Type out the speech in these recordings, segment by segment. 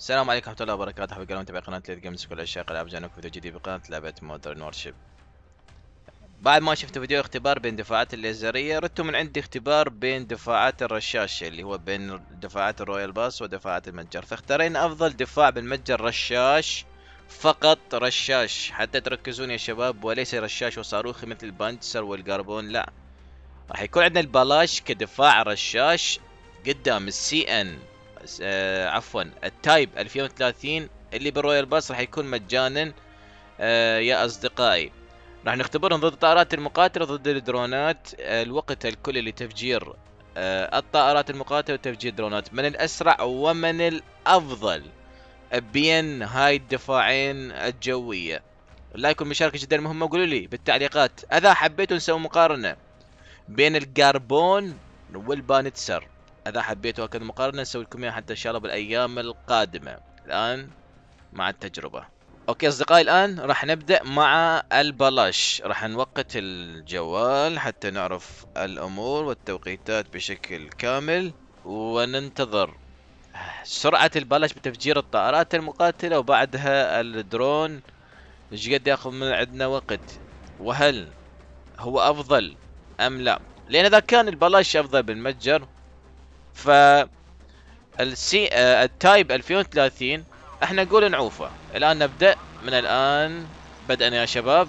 السلام عليكم ورحمة الله وبركاته قناة متابعي قناة ليت جيمز كل عشاق العاب جانب فيديو جديد بقناة لعبة مودرن وورشيب بعد ما شفت فيديو اختبار بين دفاعات الليزرية ردتوا من عندي اختبار بين دفاعات الرشاشة اللي هو بين دفاعات الرويال باس ودفاعات المتجر فاختارينا افضل دفاع بالمتجر رشاش فقط رشاش حتى تركزون يا شباب وليس رشاش وصاروخي مثل البانتسر والقربون لا راح يكون عندنا البلاش كدفاع رشاش قدام السي ان آه عفوا التايب 2030 اللي بالرويال باس راح يكون مجانا آه يا اصدقائي راح نختبرهم ضد الطائرات المقاتلة ضد الدرونات آه الوقت الكلي لتفجير آه الطائرات المقاتلة وتفجير درونات من الأسرع ومن الأفضل بين هاي الدفاعين الجوية لايكم مشاركة جدا مهمة وقولوا لي بالتعليقات إذا حبيتوا نسوي مقارنة بين الجاربون والبانتسر اذا حبيتوا هكذا مقارنه نسوي لكم اياها حتى ان شاء الله بالايام القادمه الان مع التجربه اوكي اصدقائي الان راح نبدا مع البلاش راح نوقت الجوال حتى نعرف الامور والتوقيتات بشكل كامل وننتظر سرعة البلاش بتفجير الطائرات المقاتلة وبعدها الدرون ايش قد ياخذ من عندنا وقت وهل هو افضل ام لا لان اذا كان البلاش افضل بالمتجر ف السي التايب 2030 احنا نقول نعوفه الان نبدا من الان بدءا يا شباب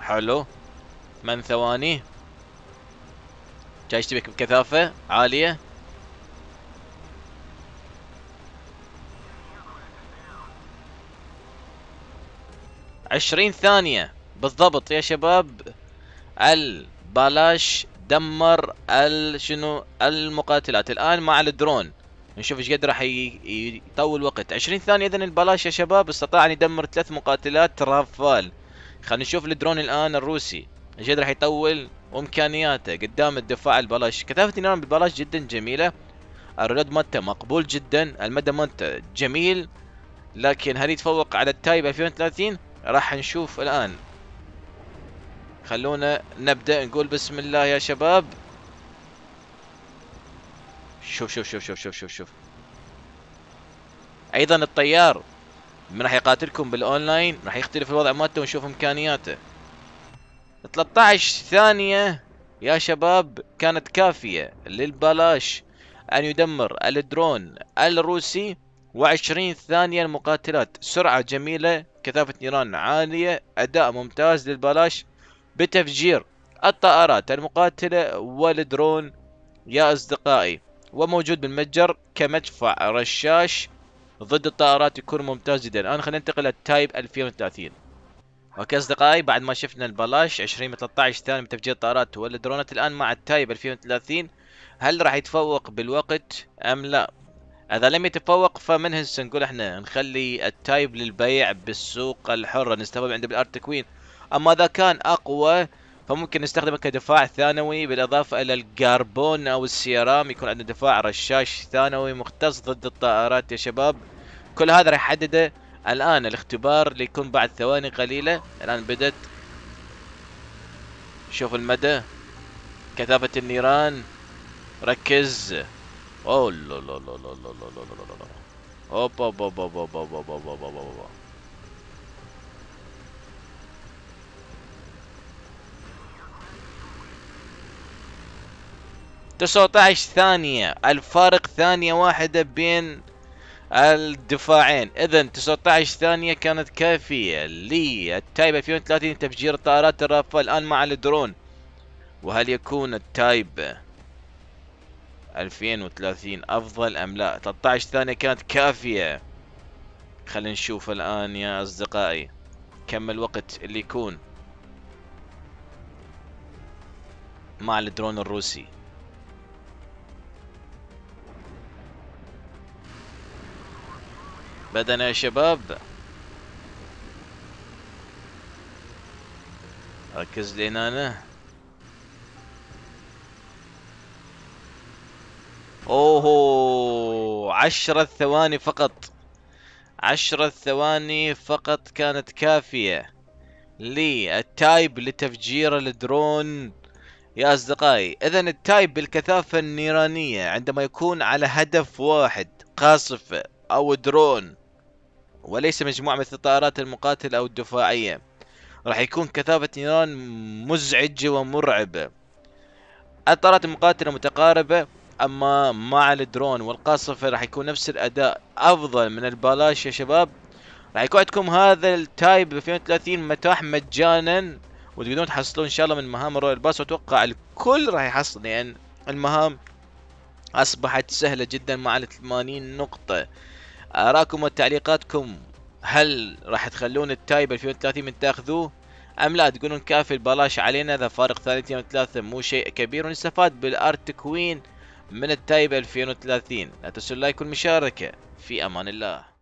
حلو من ثواني جاي اشتبك بكثافة عالية عشرين ثانية بالضبط يا شباب البلاش دمر ال شنو المقاتلات الان مع الدرون نشوف ايش قد راح يطول وقت 20 ثانيه اذا البلاش يا شباب استطاع ان يدمر ثلاث مقاتلات رافال خلينا نشوف الدرون الان الروسي ايش قد راح يطول وامكانياته قدام الدفاع البلاش كثافه النار بالبلاش جدا جميله الريلود مالته مقبول جدا المدى مالته جميل لكن هل يتفوق على التايب 2030 راح نشوف الان خلونا نبدأ نقول بسم الله يا شباب شوف شوف شوف شوف شوف شوف شوف ايضا الطيار من راح يقاتلكم بالاونلاين راح يختلف الوضع مالته ونشوف امكانياته 13 ثانية يا شباب كانت كافية للبلاش ان يدمر الدرون الروسي و20 ثانية المقاتلات سرعة جميلة كثافة نيران عالية اداء ممتاز للبلاش بتفجير الطائرات المقاتلة والدرون يا أصدقائي وموجود بالمتجر كمدفع رشاش ضد الطائرات يكون ممتاز جدا الآن خلينا ننتقل للتايب 2030 اوكي اصدقائي بعد ما شفنا البلاش 20 من 13 ثاني من تفجير الطائرات والدرونات الان مع التايب 2030 هل راح يتفوق بالوقت ام لا؟ اذا لم يتفوق فمن نقول احنا نخلي التايب للبيع بالسوق الحره نستفاد عند بالارت كوين اما اذا كان اقوى فممكن نستخدمه كدفاع ثانوي بالاضافه الى الجاربون او السيرام يكون عندنا دفاع رشاش ثانوي مختص ضد الطائرات يا شباب كل هذا راح يحدده الان الاختبار اللي يكون بعد ثواني قليله الان بدت شوف المدى كثافه النيران ركز اوه لا لا لا لا لا لا لا لا لا 19 ثانية الفارق ثانية واحدة بين الدفاعين اذا 19 ثانية كانت كافية للتايب 2030 تفجير طائرات الرافة الان مع الدرون وهل يكون التايب 2030 افضل ام لا 13 ثانية كانت كافية خلينا نشوف الان يا اصدقائي كم الوقت اللي يكون مع الدرون الروسي بدنا يا شباب ركز هنا اوه عشرة ثواني فقط عشرة ثواني فقط كانت كافية للتايب لتفجير الدرون يا أصدقائي إذا التايب بالكثافة النيرانية عندما يكون على هدف واحد قاصفة أو درون وليس مجموعة مثل الطائرات المقاتلة أو الدفاعية راح يكون كثافة نيران مزعجة ومرعبة الطائرات المقاتلة متقاربة أما مع الدرون والقاصفة راح يكون نفس الأداء أفضل من البلاش يا شباب راح يكون عندكم هذا التايب 2030 متاح مجانا وتقدرون تحصلون ان شاء الله من مهام الرويال باس واتوقع الكل راح يحصل لان يعني المهام اصبحت سهله جدا مع ال 80 نقطه اراكم وتعليقاتكم هل راح تخلون التايب 2030 من تاخذوه ام لا تقولون كافي ببلاش علينا ذا فارق ثالث يوم ثلاثة مو شيء كبير ونستفاد بالارت تكوين من التايب 2030 لا تنسوا اللايك والمشاركة في امان الله